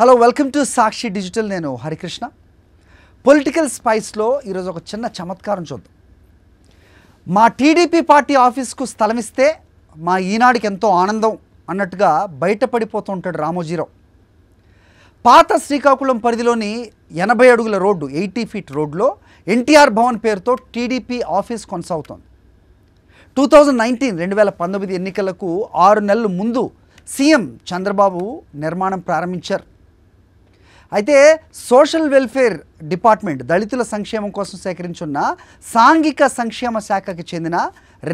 Hello welcome to Sakshi digital నేను Harikrishna political స్పైస్లో ఈరోజు ఒక చిన్న చమత్కారం చూద్దాం మా టీడీపీ పార్టీ ఆఫీస్కు స్థలం ఇస్తే మా ఈనాడికి ఎంతో ఆనందం అన్నట్టుగా బయటపడిపోతూ ఉంటాడు రామోజీరావు పాత శ్రీకాకుళం పరిధిలోని ఎనభై అడుగుల రోడ్డు ఎయిటీ ఫీట్ రోడ్లో ఎన్టీఆర్ భవన్ పేరుతో టీడీపీ ఆఫీస్ కొనసాగుతోంది టూ థౌజండ్ నైన్టీన్ రెండు వేల పంతొమ్మిది ఎన్నికలకు ఆరు నెలల ముందు సీఎం చంద్రబాబు నిర్మాణం ప్రారంభించారు అయితే సోషల్ వెల్ఫేర్ డిపార్ట్మెంట్ దళితుల సంక్షేమం కోసం సేకరించున్న సాంఘిక సంక్షేమ శాఖకి చెందిన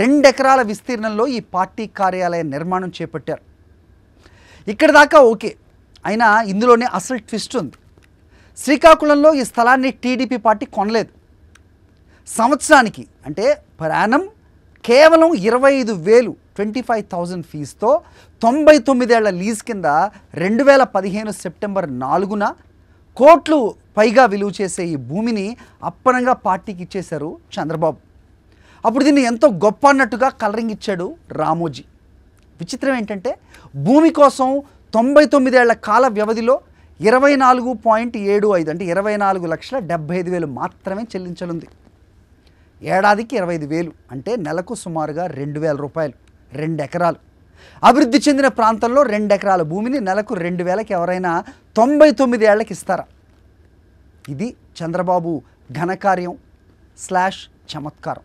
రెండెకరాల విస్తీర్ణంలో ఈ పార్టీ కార్యాలయం నిర్మాణం చేపట్టారు ఇక్కడ దాకా ఓకే అయినా ఇందులోనే అసలు ట్విస్ట్ ఉంది శ్రీకాకుళంలో ఈ స్థలాన్ని టీడీపీ పార్టీ కొనలేదు సంవత్సరానికి అంటే ప్రయాణం కేవలం ఇరవై ఐదు వేలు ట్వంటీ ఫైవ్ థౌజండ్ ఫీజుతో తొంభై తొమ్మిదేళ్ల లీజ్ కింద రెండు వేల పదిహేను సెప్టెంబర్ నాలుగున కోట్లు పైగా విలువ చేసే ఈ భూమిని అప్పనంగా పార్టీకి ఇచ్చేశారు చంద్రబాబు అప్పుడు దీన్ని ఎంతో గొప్ప అన్నట్టుగా కలరింగ్ ఇచ్చాడు రామోజీ విచిత్రం ఏంటంటే భూమి కోసం తొంభై తొమ్మిదేళ్ల కాల వ్యవధిలో ఇరవై నాలుగు పాయింట్ ఏడు ఐదు అంటే ఇరవై నాలుగు లక్షల డెబ్బై ఐదు వేలు మాత్రమే చెల్లించనుంది ఏడాదికి ఇరవై ఐదు వేలు అంటే నెలకు సుమారుగా రెండు వేల రూపాయలు రెండు ఎకరాలు అభివృద్ధి చెందిన ప్రాంతంలో రెండు ఎకరాల భూమిని నెలకు రెండు వేలకి ఎవరైనా తొంభై తొమ్మిది ఏళ్ళకి ఇస్తారా ఇది చంద్రబాబు ఘనకార్యం స్లాష్ చమత్కారం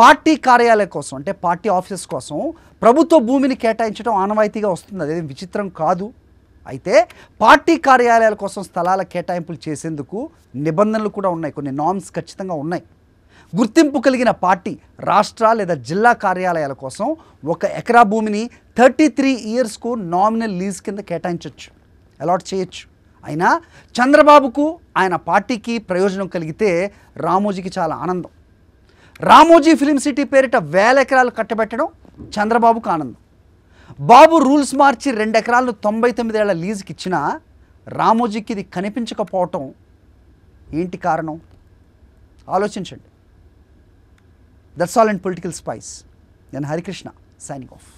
పార్టీ కార్యాలయం కోసం అంటే పార్టీ ఆఫీస్ కోసం ప్రభుత్వ భూమిని కేటాయించడం ఆనవాయితీగా వస్తుంది అదే విచిత్రం కాదు అయితే పార్టీ కార్యాలయాల కోసం స్థలాల కేటాయింపులు చేసేందుకు నిబంధనలు కూడా ఉన్నాయి కొన్ని నామ్స్ ఖచ్చితంగా ఉన్నాయి గుర్తింపు కలిగిన పార్టీ రాష్ట్ర లేదా జిల్లా కార్యాలయాల కోసం ఒక ఎకరా భూమిని థర్టీ త్రీ ఇయర్స్కు నామినల్ లీజ్ కింద కేటాయించవచ్చు అలాట్ చేయొచ్చు అయినా చంద్రబాబుకు ఆయన పార్టీకి ప్రయోజనం కలిగితే రామోజీకి చాలా ఆనందం రామోజీ ఫిలిం సిటీ పేరిట వేల ఎకరాలు కట్టబెట్టడం చంద్రబాబుకు ఆనందం బాబు రూల్స్ మార్చి రెండు ఎకరాలను తొంభై తొమ్మిదేళ్ల లీజుకి ఇచ్చినా రామోజీకి ఇది కనిపించకపోవటం ఏంటి కారణం ఆలోచించండి That is all in political spies. Then Hari Krishna signing off.